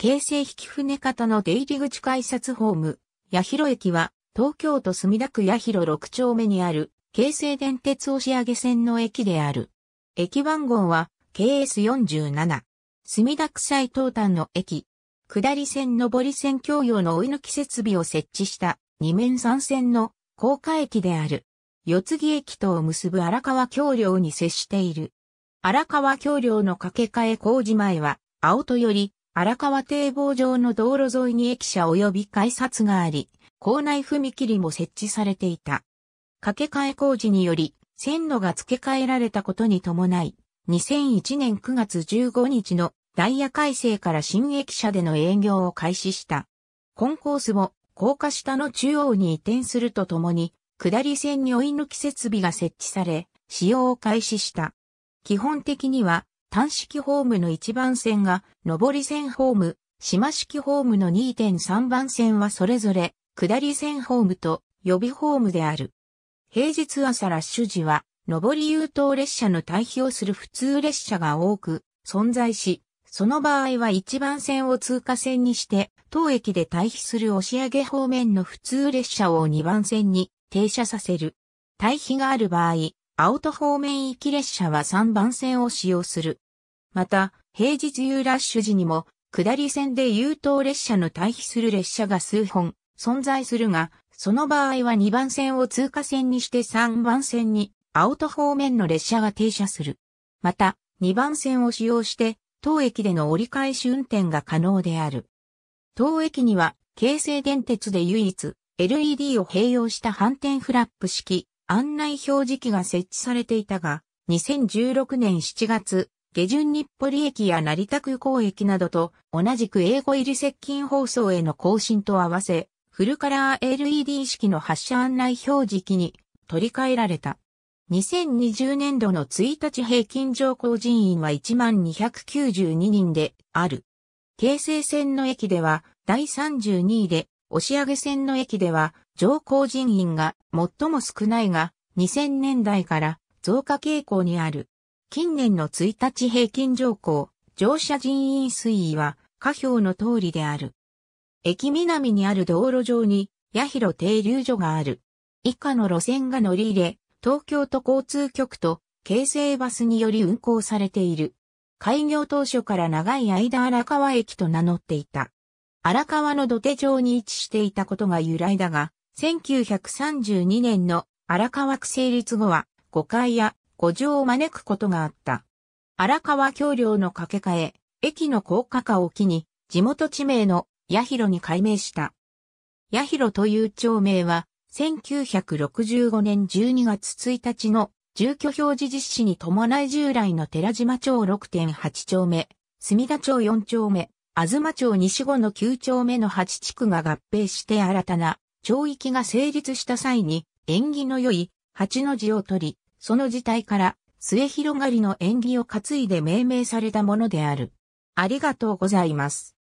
京成引船方の出入り口改札ホーム、八広駅は、東京都墨田区八広6丁目にある、京成電鉄押上線の駅である。駅番号は、KS47。墨田区最東端の駅。下り線上り線共用の追い抜き設備を設置した二面三線の高架駅である。四次木駅とを結ぶ荒川橋梁に接している。荒川橋梁の架け替え工事前は、青戸より荒川堤防上の道路沿いに駅舎及び改札があり、校内踏切も設置されていた。架け替え工事により、線路が付け替えられたことに伴い、2001年9月15日のダイヤ改正から新駅舎での営業を開始した。コンコースを高架下の中央に移転するとともに、下り線に追い抜き設備が設置され、使用を開始した。基本的には単式ホームの1番線が上り線ホーム、島式ホームの2.3番線はそれぞれ下り線ホームと予備ホームである。平日朝ラッシュ時は上り優等列車の対比をする普通列車が多く存在し、その場合は1番線を通過線にして、当駅で対比する押上方面の普通列車を2番線に停車させる。対比がある場合、アウト方面行き列車は3番線を使用する。また、平日夕ラッシュ時にも、下り線で優等列車の退避する列車が数本存在するが、その場合は2番線を通過線にして3番線に、アウト方面の列車が停車する。また、2番線を使用して、当駅での折り返し運転が可能である。当駅には、京成電鉄で唯一、LED を併用した反転フラップ式、案内表示器が設置されていたが、2016年7月、下旬日暮里駅や成田空港駅などと同じく英語入り接近放送への更新と合わせ、フルカラー LED 式の発車案内表示器に取り替えられた。2020年度の1日平均乗降人員は1292人である。京成線の駅では第32位で押上線の駅では、乗降人員が最も少ないが、2000年代から増加傾向にある。近年の1日平均乗降、乗車人員推移は、下表の通りである。駅南にある道路上に、八広停留所がある。以下の路線が乗り入れ、東京都交通局と京成バスにより運行されている。開業当初から長い間荒川駅と名乗っていた。荒川の土手上に位置していたことが由来だが、1932年の荒川区成立後は誤解や誤情を招くことがあった。荒川橋梁の架け替え、駅の高架化を機に地元地名の八広に改名した。八広という町名は1965年12月1日の住居表示実施に伴い従来の寺島町6.8丁目、墨田町4丁目、東町西後の9丁目の8地区が合併して新たな町域が成立した際に、縁起の良い8の字を取り、その字体から末広がりの縁起を担いで命名されたものである。ありがとうございます。